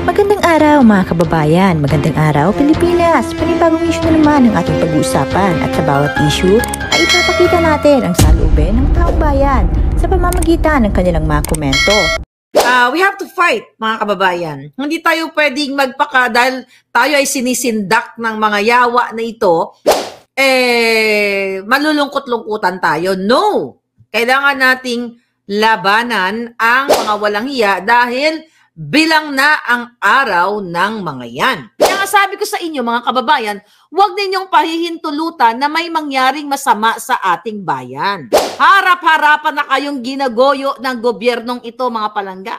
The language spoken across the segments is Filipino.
Magandang araw mga kababayan, magandang araw Pilipinas! Panibagong issue na naman ang ating pag-uusapan at sa bawat issue ay ipapakita natin ang salubin ng taong bayan sa pamamagitan ng kanilang mga komento. Uh, we have to fight mga kababayan. Hindi tayo pwedeng magpaka dahil tayo ay sinisindak ng mga yawa na ito, eh malulungkot-lungkutan tayo. No! Kailangan nating labanan ang mga walang hiya dahil bilang na ang araw ng mga yan. Kaya nga sabi ko sa inyo mga kababayan, huwag ninyong pahihintulutan na may mangyaring masama sa ating bayan. Harap-harapan na kayong ginagoyo ng gobyernong ito mga palangga.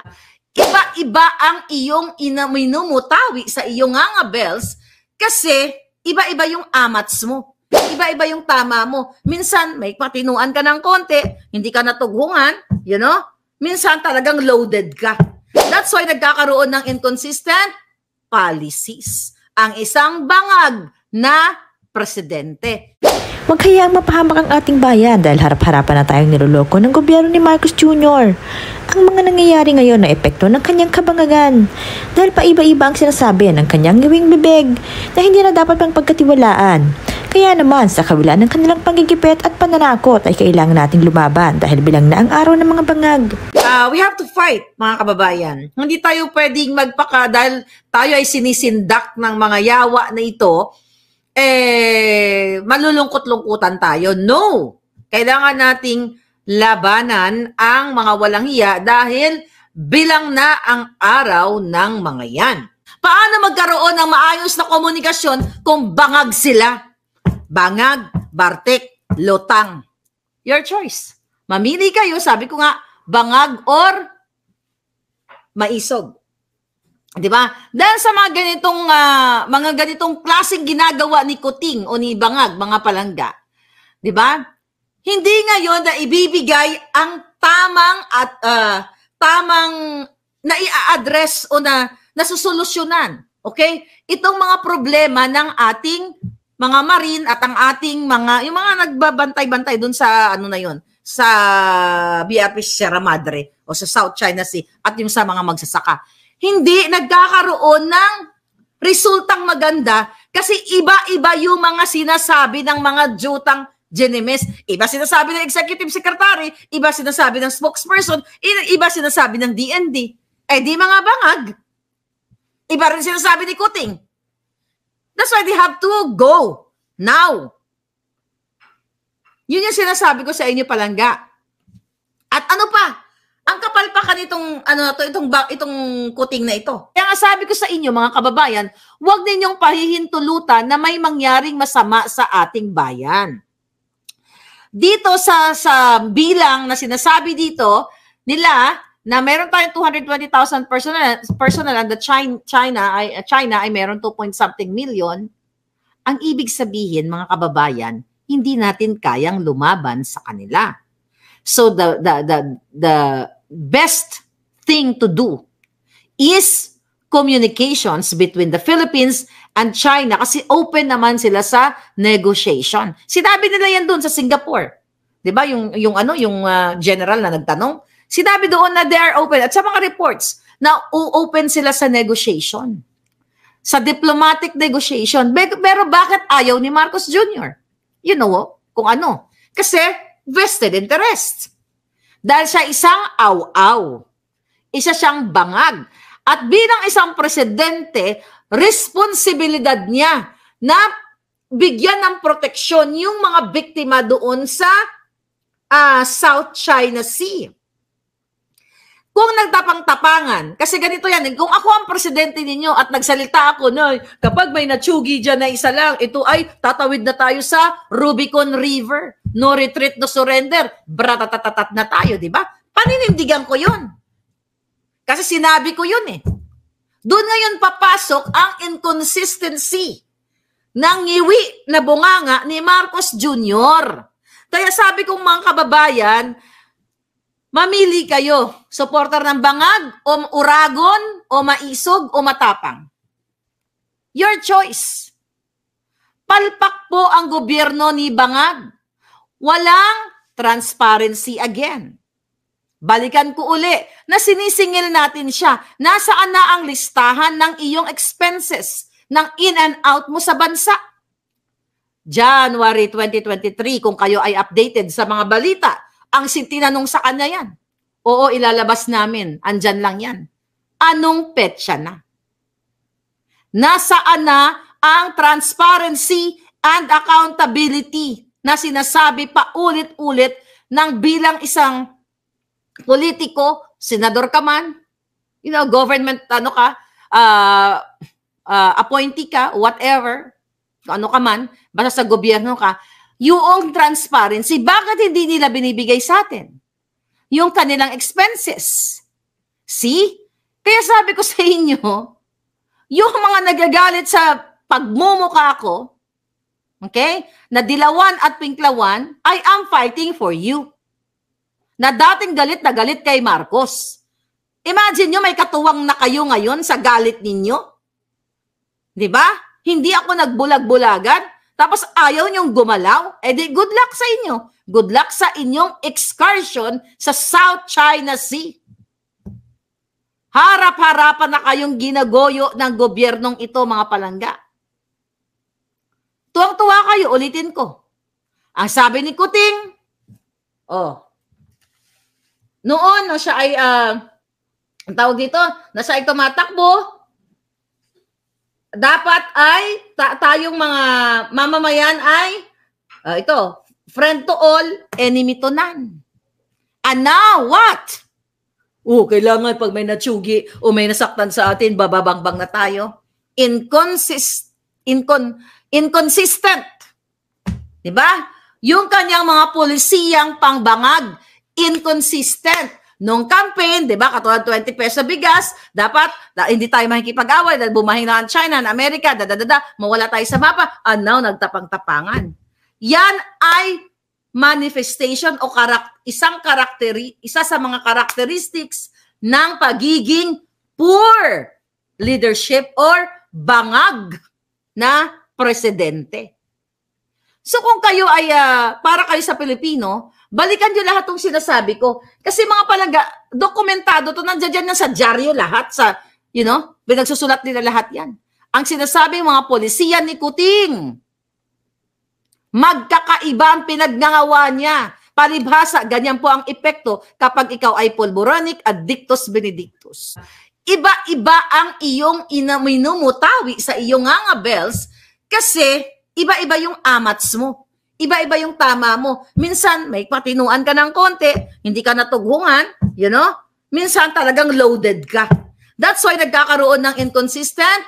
Iba-iba ang iyong inaminumutawi sa iyong nga bells kasi iba-iba yung amats mo. Iba-iba yung tama mo. Minsan, may patinuan ka ng konti, hindi ka natughungan, you know? Minsan talagang loaded ka. That's why nagkakaroon ng inconsistent policies ang isang bangag na presidente. Huwag hayaang mapahamak ang ating bayan dahil harap-harapan na tayong niloloko ng gobyerno ni Marcos Jr. Ang mga nangyayari ngayon ay epekto ng kanyang kabangagan dahil paiba-iba ang sinasabi ng kanyang gawing bibig na hindi na dapat pang pagkatiwalaan. Kaya naman sa kabila ng kanilang panggigipit at pananakot ay kailangan nating lumaban dahil bilang na ang araw ng mga bangag. Uh, we have to fight mga kababayan. Hindi tayo pwedeng magpaka dahil tayo ay sinisindak ng mga yawa na ito eh, malulungkot-lungkutan tayo. No! Kailangan nating labanan ang mga walang hiya dahil bilang na ang araw ng mga yan. Paano magkaroon ng maayos na komunikasyon kung bangag sila? bangag, bartik, lotang. Your choice. Mamili kayo, sabi ko nga, bangag or maisog. 'Di ba? Dahil sa mga ganitong uh, mga ganitong klaseng ginagawa ni Kuting o ni Bangag, mga palangga. 'Di ba? Hindi ngayon na ibibigay ang tamang at uh, tamang na i-address o na nasusolusyonan. Okay? Itong mga problema ng ating mga marine at ang ating mga, yung mga nagbabantay-bantay doon sa, ano na yon sa BRP Sierra Madre o sa South China Sea at yung sa mga magsasaka. Hindi nagkakaroon ng resultang maganda kasi iba-iba yung mga sinasabi ng mga jutang Genemes. Iba sinasabi ng executive secretary, iba sinasabi ng spokesperson, iba sinasabi ng DND. Eh di mga bangag. Iba rin sinasabi ni Kuting. That's why they have to go now. Yun yung sinasabi ko sa inyo palangga. At ano pa? Ang kapal kapalpakan nitong ano na to, itong itong kuting na ito. Kaya nga sabi ko sa inyo mga kababayan, huwag ninyong pahihintulutan na may mangyaring masama sa ating bayan. Dito sa sa bilang na sinasabi dito nila na meron tayong 220,000 personal personal and the China China ay uh, China ay meron 2 point something million. Ang ibig sabihin mga kababayan, hindi natin kayang lumaban sa kanila. So the the the the best thing to do is communications between the Philippines and China kasi open naman sila sa negotiation. Sinabi nila yan doon sa Singapore. 'Di ba yung yung ano yung uh, general na nagtanong, Sinabi doon na they are open. At sa mga reports, na open sila sa negotiation. Sa diplomatic negotiation. Pero bakit ayaw ni Marcos Jr.? You know, kung ano. Kasi vested interest. Dahil siya isang aw-aw. Isa siyang bangag. At bilang isang presidente, responsibilidad niya na bigyan ng proteksyon yung mga biktima doon sa uh, South China Sea. Kung nagtapang-tapangan, kasi ganito yan, eh, kung ako ang presidente ninyo at nagsalita ako, no, kapag may natsugi dyan na isa lang, ito ay tatawid na tayo sa Rubicon River. No retreat, no surrender. Bratatatatat na tayo, di ba? Paninindigan ko yun. Kasi sinabi ko yun eh. Doon ngayon papasok ang inconsistency ng ngiwi na bunganga ni Marcos Jr. Kaya sabi kong mga kababayan, Mamili kayo, supporter ng bangag, o uragon, o maisog, o matapang. Your choice. Palpak po ang gobyerno ni bangag. Walang transparency again. Balikan ko uli na sinisingil natin siya. Nasaan na ang listahan ng iyong expenses ng in and out mo sa bansa? January 2023, kung kayo ay updated sa mga balita, ang tinanong sa kanya yan. Oo, ilalabas namin. Andyan lang yan. Anong petsa na? Nasaan na ang transparency and accountability na sinasabi paulit-ulit ng bilang isang politiko, senador ka man, you know, government ano ka, uh, uh, appointee ka, whatever, ano ka man, basta sa gobyerno ka, yung transparency, bakit hindi nila binibigay sa atin? Yung kanilang expenses. See? Kaya sabi ko sa inyo, yung mga nagagalit sa pagmumukha ko, okay, na dilawan at pinklawan, I am fighting for you. Na dating galit na galit kay Marcos. Imagine nyo, may katuwang na kayo ngayon sa galit ninyo. Di ba? Hindi ako nagbulag-bulagan. Tapos ayaw niyong gumalaw? Eh di good luck sa inyo. Good luck sa inyong excursion sa South China Sea. Harap-harapan na kayong ginagoyo ng gobyernong ito, mga palangga. Tuwang-tuwa kayo, ulitin ko. Ang sabi ni Kuting, oh, noon, no, siya ay, uh, ang tawag dito, na siya ay tumatakbo, dapat ay ta- tayong mga mamamayan ay uh, ito, friend to all, enemy to none. And now what? Oh, kailangan pag may natsugi o may nasaktan sa atin, bababangbang na tayo. Inconsist incon inconsistent. 'Di ba? Yung kanyang mga polisiyang pangbangag inconsistent nung campaign, 'di ba? Katulad 20 pesos bigas, dapat da, hindi tayo makikipag-away dahil bumahina ang China, ang Amerika, da, da, da, da, mawala tayo sa mapa. And ah, now nagtapang-tapangan. Yan ay manifestation o karak isang karakteri, isa sa mga characteristics ng pagiging poor leadership or bangag na presidente. So kung kayo ay uh, para kayo sa Pilipino, Balikan nyo lahat ng sinasabi ko. Kasi mga palangga, dokumentado to, nandiyan dyan na sa dyaryo lahat, sa, you know, pinagsusulat nila lahat yan. Ang sinasabi mga polisiya ni Kuting, magkakaiba ang pinagnangawa niya. Palibhasa, ganyan po ang epekto kapag ikaw ay pulmonic addictus benedictus. Iba-iba ang iyong inaminumutawi sa iyong nga bells kasi iba-iba yung amats mo iba-iba yung tama mo. Minsan, may patinuan ka ng konti, hindi ka natughungan, you know? Minsan talagang loaded ka. That's why nagkakaroon ng inconsistent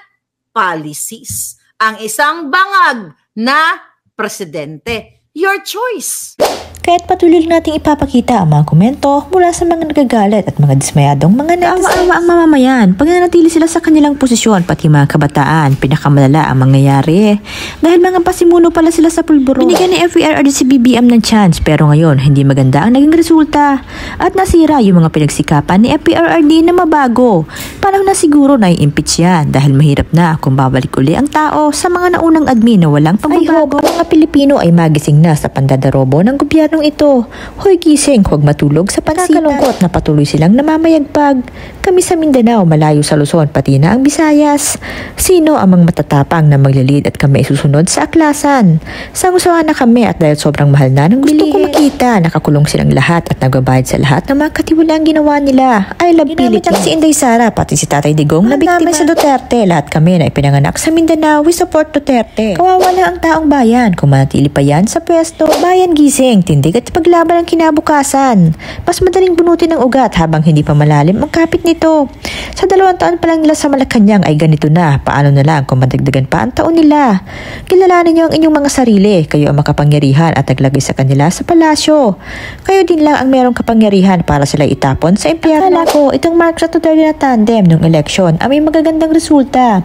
policies. Ang isang bangag na presidente. Your choice. Kaya't patuloy nating ipapakita ang mga komento mula sa mga nagagalit at mga dismayadong mga netizens. Kaawa-awa ang mamamayan pag nanatili sila sa kanilang posisyon pati mga kabataan, pinakamalala ang mangyayari. Dahil mga pasimuno pala sila sa pulburo. Binigyan ni FVR at si BBM ng chance pero ngayon hindi maganda ang naging resulta at nasira yung mga pinagsikapan ni FPRRD na mabago. Panahon na siguro na i-impeach yan dahil mahirap na kung babalik uli ang tao sa mga naunang admin na walang pagbabago. Ay hope, mga Pilipino ay magising na sa pandadarobo ng gobyerno tanong ito. Hoy gising, huwag matulog sa pagkakalungkot na patuloy silang namamayagpag. Kami sa Mindanao, malayo sa Luzon, pati na ang Bisayas. Sino amang matatapang na maglalid at kami susunod sa aklasan? Sangusawa na kami at dahil sobrang mahal na ng gusto ko makita, nakakulong silang lahat at nagbabayad sa lahat ng mga katiwalang ginawa nila. I love Philippines. si Inday Sara, pati si Tatay Digong na biktima sa Duterte. Lahat kami na ipinanganak sa Mindanao, we support Duterte. Kawawa na ang taong bayan, kung manatili pa yan sa pwesto, bayan gising, tindi panindig at paglaban ang kinabukasan. Mas madaling bunutin ang ugat habang hindi pa malalim ang kapit nito. Sa dalawang taon pa lang nila sa Malacanang ay ganito na. Paano na lang kung madagdagan pa ang taon nila? Kilalanin niyo ang inyong mga sarili. Kayo ang makapangyarihan at naglagay sa kanila sa palasyo. Kayo din lang ang merong kapangyarihan para sila itapon sa impyerno. Akala ko, itong Mark sa na tandem nung eleksyon ay may magagandang resulta.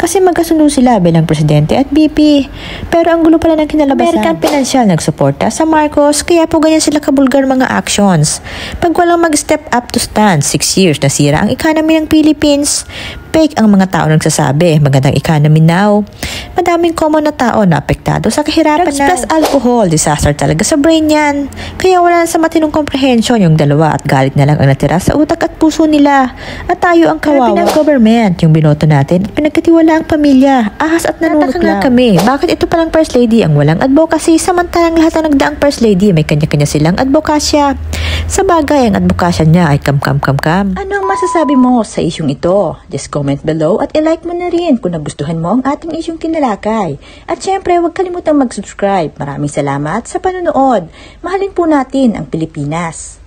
Kasi magkasunod sila bilang presidente at VP. Pero ang gulo pala ng kinalabasan. American Financial nagsuporta sa Marcos kaya po ganyan sila kabulgar mga actions. Pag walang mag-step up to stand, 6 years na sira ang economy ng Philippines. Fake ang mga tao nagsasabi, magandang economy now. Madaming common na tao na apektado sa kahirapan Drugs na. plus alcohol, disaster talaga sa brain yan. Kaya wala na sa matinong comprehension yung dalawa at galit na lang ang natira sa utak at puso nila. At tayo ang kawawa. ng government, yung binoto natin, pinagkatiwala ang pamilya, ahas at nanunot lang. kami, bakit ito palang first lady ang walang advocacy samantalang lahat ng nagdaang first lady may kanya-kanya silang advokasya. Sa bagay, ang advokasya niya ay kam-kam-kam-kam. Ano ang masasabi mo sa isyong ito? Just comment below at i-like mo na rin kung nagustuhan mo ang ating isyong tinalakay. At syempre, huwag kalimutang mag-subscribe. Maraming salamat sa panonood. Mahalin po natin ang Pilipinas.